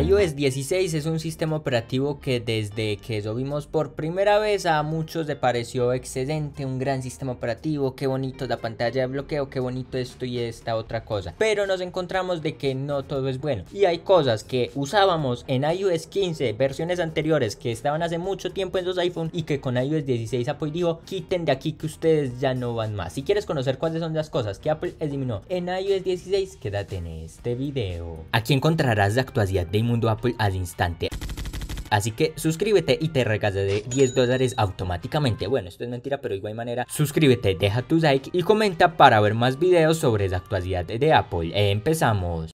iOS 16 es un sistema operativo que desde que lo vimos por primera vez a muchos le pareció excedente, un gran sistema operativo, qué bonito la pantalla de bloqueo, qué bonito esto y esta otra cosa. Pero nos encontramos de que no todo es bueno y hay cosas que usábamos en iOS 15, versiones anteriores que estaban hace mucho tiempo en los iPhone y que con iOS 16 Apple dijo quiten de aquí que ustedes ya no van más. Si quieres conocer cuáles son las cosas que Apple eliminó en iOS 16, quédate en este video. Aquí encontrarás la actualidad de mundo Apple al instante. Así que suscríbete y te de 10 dólares automáticamente. Bueno, esto es mentira, pero de igual manera, suscríbete, deja tu like y comenta para ver más videos sobre la actualidad de Apple. Empezamos.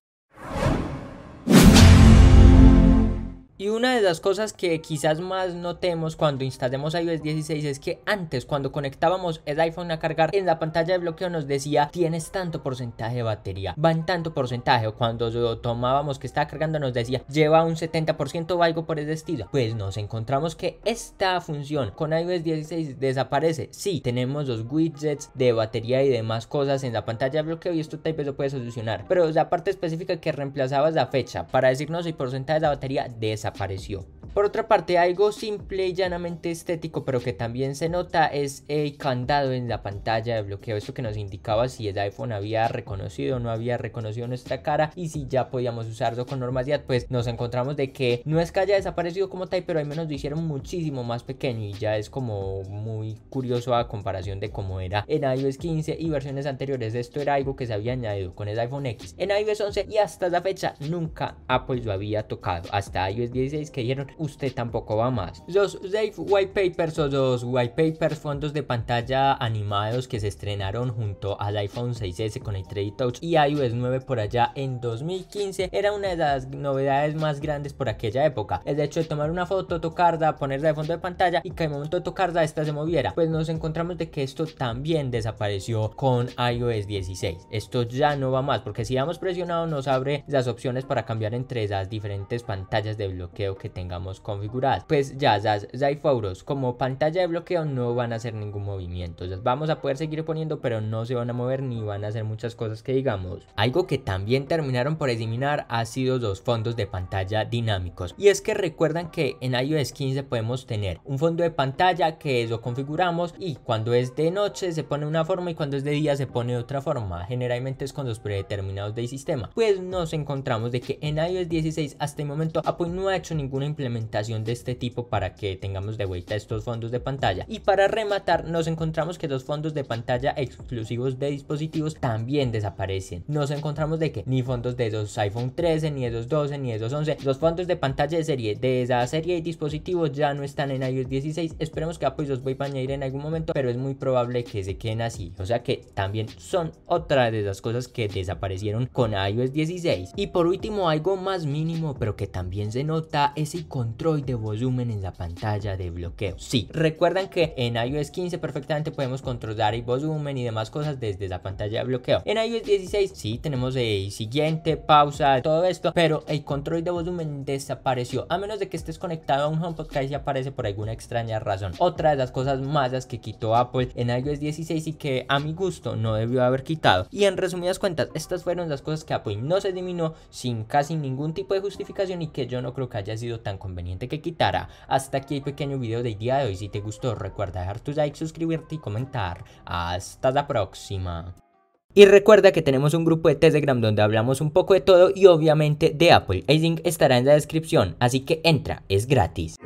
Y una de las cosas que quizás más notemos cuando instalemos iOS 16 es que antes cuando conectábamos el iPhone a cargar en la pantalla de bloqueo nos decía tienes tanto porcentaje de batería, va en tanto porcentaje o cuando lo tomábamos que estaba cargando nos decía lleva un 70% o algo por ese estilo. Pues nos encontramos que esta función con iOS 16 desaparece. Sí, tenemos los widgets de batería y demás cosas en la pantalla de bloqueo y esto tal vez lo puede solucionar. Pero la parte específica que reemplazaba es la fecha para decirnos el porcentaje de la batería esa desapareció. Por otra parte, algo simple y llanamente estético, pero que también se nota, es el candado en la pantalla de bloqueo. Eso que nos indicaba si el iPhone había reconocido o no había reconocido nuestra cara y si ya podíamos usarlo con normalidad, pues nos encontramos de que no es que haya desaparecido como tal, pero al menos lo hicieron muchísimo más pequeño y ya es como muy curioso a comparación de cómo era en iOS 15 y versiones anteriores. Esto era algo que se había añadido con el iPhone X en iOS 11 y hasta la fecha nunca Apple lo había tocado. Hasta iOS 16 que dieron usted tampoco va más. Los Safe White Papers o los White Papers fondos de pantalla animados que se estrenaron junto al iPhone 6S con el 3 Touch y iOS 9 por allá en 2015 era una de las novedades más grandes por aquella época. El hecho de tomar una foto, tocarla, ponerla de fondo de pantalla y que al momento de tocarla esta se moviera. Pues nos encontramos de que esto también desapareció con iOS 16. Esto ya no va más porque si damos presionado nos abre las opciones para cambiar entre las diferentes pantallas de bloqueo que tengamos configuradas, Pues ya, ya, ya foros. Como pantalla de bloqueo no van a hacer ningún movimiento. vamos a poder seguir poniendo, pero no se van a mover ni van a hacer muchas cosas que digamos. Algo que también terminaron por eliminar ha sido los fondos de pantalla dinámicos. Y es que recuerdan que en iOS 15 podemos tener un fondo de pantalla que eso configuramos y cuando es de noche se pone una forma y cuando es de día se pone otra forma. Generalmente es con los predeterminados del sistema. Pues nos encontramos de que en iOS 16 hasta el momento Apple no ha hecho ninguna implementación de este tipo para que tengamos de vuelta estos fondos de pantalla. Y para rematar, nos encontramos que los fondos de pantalla exclusivos de dispositivos también desaparecen. Nos encontramos de que ni fondos de esos iPhone 13, ni de esos 12, ni de esos 11, los fondos de pantalla de serie de esa serie de dispositivos ya no están en iOS 16. Esperemos que Apple los voy a añadir en algún momento, pero es muy probable que se queden así. O sea que también son otra de las cosas que desaparecieron con iOS 16. Y por último, algo más mínimo, pero que también se nota, es el control de volumen en la pantalla de bloqueo. Sí, recuerdan que en iOS 15 perfectamente podemos controlar el volumen y demás cosas desde la pantalla de bloqueo. En iOS 16 sí tenemos el siguiente, pausa, todo esto, pero el control de volumen desapareció, a menos de que estés conectado a un HomePod y ahí aparece por alguna extraña razón. Otra de las cosas malas que quitó Apple en iOS 16 y que a mi gusto no debió haber quitado. Y en resumidas cuentas, estas fueron las cosas que Apple no se eliminó sin casi ningún tipo de justificación y que yo no creo que haya sido tan conveniente conveniente que quitara. Hasta aquí el pequeño video del día de hoy. Si te gustó, recuerda dejar tu like, suscribirte y comentar. Hasta la próxima. Y recuerda que tenemos un grupo de Telegram donde hablamos un poco de todo y obviamente de Apple. El link estará en la descripción, así que entra, es gratis.